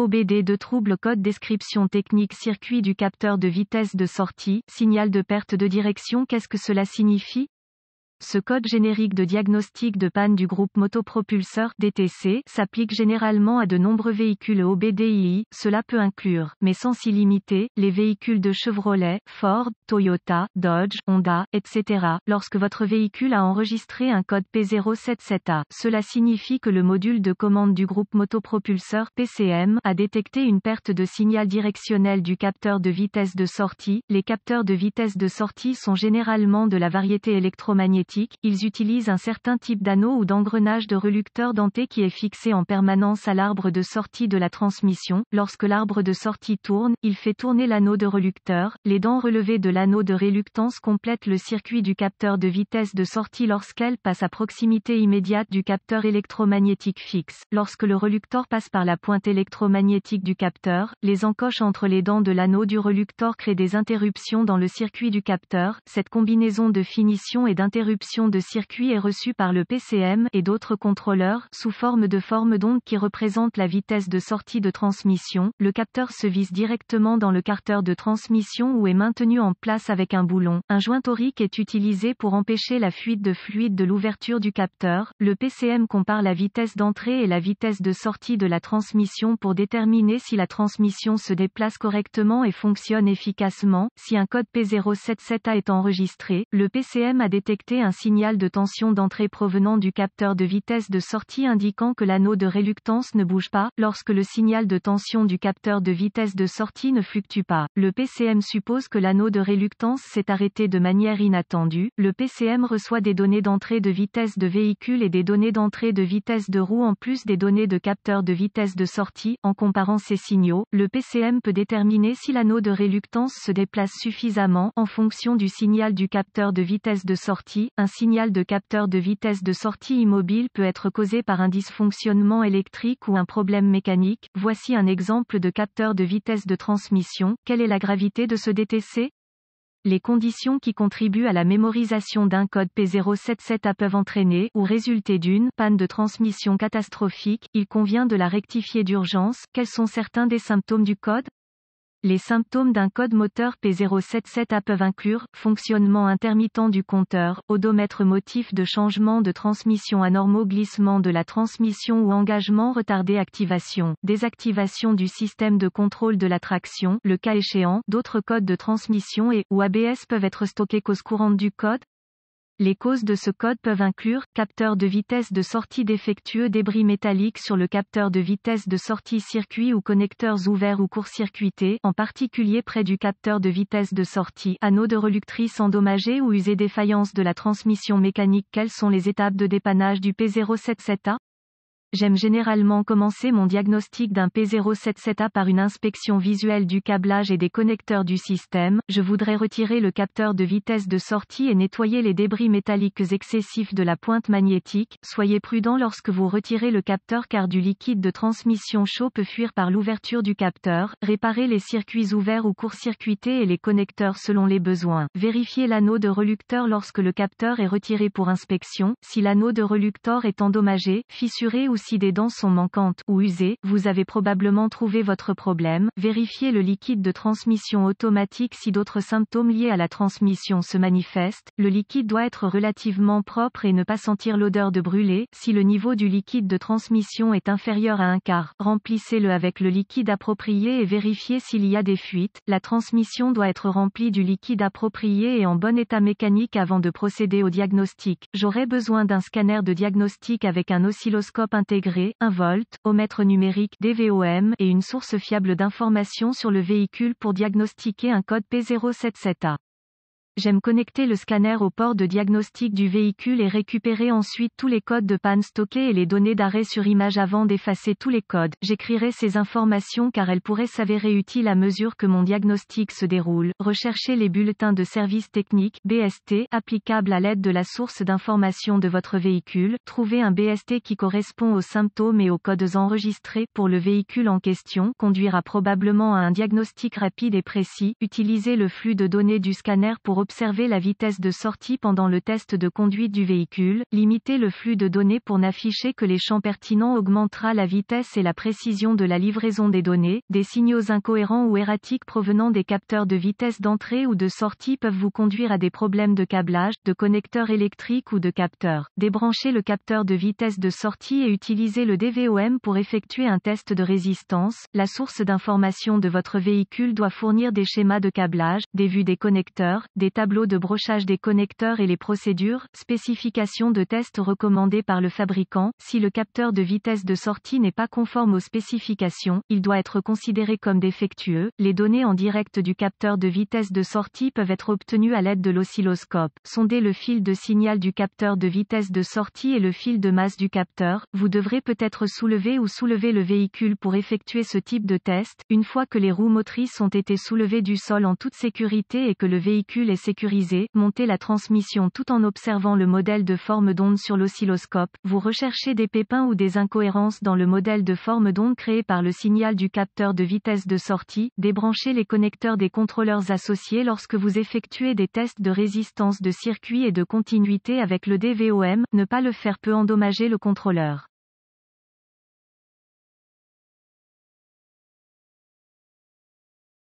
OBD de trouble code description technique circuit du capteur de vitesse de sortie, signal de perte de direction qu'est-ce que cela signifie ce code générique de diagnostic de panne du groupe motopropulseur DTC s'applique généralement à de nombreux véhicules OBDII, cela peut inclure, mais sans s'y limiter, les véhicules de Chevrolet, Ford, Toyota, Dodge, Honda, etc. Lorsque votre véhicule a enregistré un code P077A, cela signifie que le module de commande du groupe motopropulseur PCM a détecté une perte de signal directionnel du capteur de vitesse de sortie. Les capteurs de vitesse de sortie sont généralement de la variété électromagnétique ils utilisent un certain type d'anneau ou d'engrenage de relucteur denté qui est fixé en permanence à l'arbre de sortie de la transmission. Lorsque l'arbre de sortie tourne, il fait tourner l'anneau de relucteur. Les dents relevées de l'anneau de réluctance complètent le circuit du capteur de vitesse de sortie lorsqu'elle passe à proximité immédiate du capteur électromagnétique fixe. Lorsque le relucteur passe par la pointe électromagnétique du capteur, les encoches entre les dents de l'anneau du relucteur créent des interruptions dans le circuit du capteur. Cette combinaison de finition et d'interruption de circuit est reçu par le PCM et d'autres contrôleurs sous forme de forme d'onde qui représente la vitesse de sortie de transmission. Le capteur se vise directement dans le carter de transmission ou est maintenu en place avec un boulon. Un joint torique est utilisé pour empêcher la fuite de fluide de l'ouverture du capteur. Le PCM compare la vitesse d'entrée et la vitesse de sortie de la transmission pour déterminer si la transmission se déplace correctement et fonctionne efficacement. Si un code P077A est enregistré, le PCM a détecté un un signal de tension d'entrée provenant du capteur de vitesse de sortie indiquant que l'anneau de réluctance ne bouge pas. Lorsque le signal de tension du capteur de vitesse de sortie ne fluctue pas, le PCM suppose que l'anneau de réluctance s'est arrêté de manière inattendue. Le PCM reçoit des données d'entrée de vitesse de véhicule et des données d'entrée de vitesse de roue en plus des données de capteur de vitesse de sortie. En comparant ces signaux, le PCM peut déterminer si l'anneau de réluctance se déplace suffisamment en fonction du signal du capteur de vitesse de sortie, un signal de capteur de vitesse de sortie immobile peut être causé par un dysfonctionnement électrique ou un problème mécanique. Voici un exemple de capteur de vitesse de transmission. Quelle est la gravité de ce DTC les conditions qui contribuent à la mémorisation d'un code P077A peuvent entraîner ou résulter d'une panne de transmission catastrophique. Il convient de la rectifier d'urgence. Quels sont certains des symptômes du code les symptômes d'un code moteur P077A peuvent inclure fonctionnement intermittent du compteur, odomètre motif de changement de transmission anormaux, glissement de la transmission ou engagement retardé, activation, désactivation du système de contrôle de la traction, le cas échéant, d'autres codes de transmission et ou ABS peuvent être stockés cause courante du code, les causes de ce code peuvent inclure capteur de vitesse de sortie défectueux, débris métalliques sur le capteur de vitesse de sortie circuit ou connecteurs ouverts ou court-circuités, en particulier près du capteur de vitesse de sortie, anneaux de reluctrice endommagés ou usés, défaillance de la transmission mécanique. Quelles sont les étapes de dépannage du P077A J'aime généralement commencer mon diagnostic d'un P077A par une inspection visuelle du câblage et des connecteurs du système. Je voudrais retirer le capteur de vitesse de sortie et nettoyer les débris métalliques excessifs de la pointe magnétique. Soyez prudent lorsque vous retirez le capteur car du liquide de transmission chaud peut fuir par l'ouverture du capteur. réparer les circuits ouverts ou court-circuités et les connecteurs selon les besoins. vérifier l'anneau de relucteur lorsque le capteur est retiré pour inspection. Si l'anneau de relucteur est endommagé, fissuré ou si des dents sont manquantes ou usées, vous avez probablement trouvé votre problème. Vérifiez le liquide de transmission automatique si d'autres symptômes liés à la transmission se manifestent. Le liquide doit être relativement propre et ne pas sentir l'odeur de brûler, Si le niveau du liquide de transmission est inférieur à un quart, remplissez-le avec le liquide approprié et vérifiez s'il y a des fuites. La transmission doit être remplie du liquide approprié et en bon état mécanique avant de procéder au diagnostic. J'aurai besoin d'un scanner de diagnostic avec un oscilloscope intégrer, un volt, omètre numérique DVOM et une source fiable d'informations sur le véhicule pour diagnostiquer un code P077A j'aime connecter le scanner au port de diagnostic du véhicule et récupérer ensuite tous les codes de panne stockés et les données d'arrêt sur image avant d'effacer tous les codes. J'écrirai ces informations car elles pourraient s'avérer utiles à mesure que mon diagnostic se déroule. Recherchez les bulletins de service technique, BST applicables à l'aide de la source d'information de votre véhicule. Trouvez un BST qui correspond aux symptômes et aux codes enregistrés pour le véhicule en question conduira probablement à un diagnostic rapide et précis. Utilisez le flux de données du scanner pour observer la vitesse de sortie pendant le test de conduite du véhicule, limiter le flux de données pour n'afficher que les champs pertinents augmentera la vitesse et la précision de la livraison des données, des signaux incohérents ou erratiques provenant des capteurs de vitesse d'entrée ou de sortie peuvent vous conduire à des problèmes de câblage, de connecteurs électriques ou de capteurs. Débranchez le capteur de vitesse de sortie et utiliser le DVOM pour effectuer un test de résistance. La source d'information de votre véhicule doit fournir des schémas de câblage, des vues des connecteurs, des tableau de brochage des connecteurs et les procédures, spécifications de test recommandées par le fabricant. Si le capteur de vitesse de sortie n'est pas conforme aux spécifications, il doit être considéré comme défectueux. Les données en direct du capteur de vitesse de sortie peuvent être obtenues à l'aide de l'oscilloscope. Sondez le fil de signal du capteur de vitesse de sortie et le fil de masse du capteur. Vous devrez peut-être soulever ou soulever le véhicule pour effectuer ce type de test. Une fois que les roues motrices ont été soulevées du sol en toute sécurité et que le véhicule est sécuriser, monter la transmission tout en observant le modèle de forme d'onde sur l'oscilloscope, vous recherchez des pépins ou des incohérences dans le modèle de forme d'onde créé par le signal du capteur de vitesse de sortie, débranchez les connecteurs des contrôleurs associés lorsque vous effectuez des tests de résistance de circuit et de continuité avec le DVOM, ne pas le faire peut endommager le contrôleur.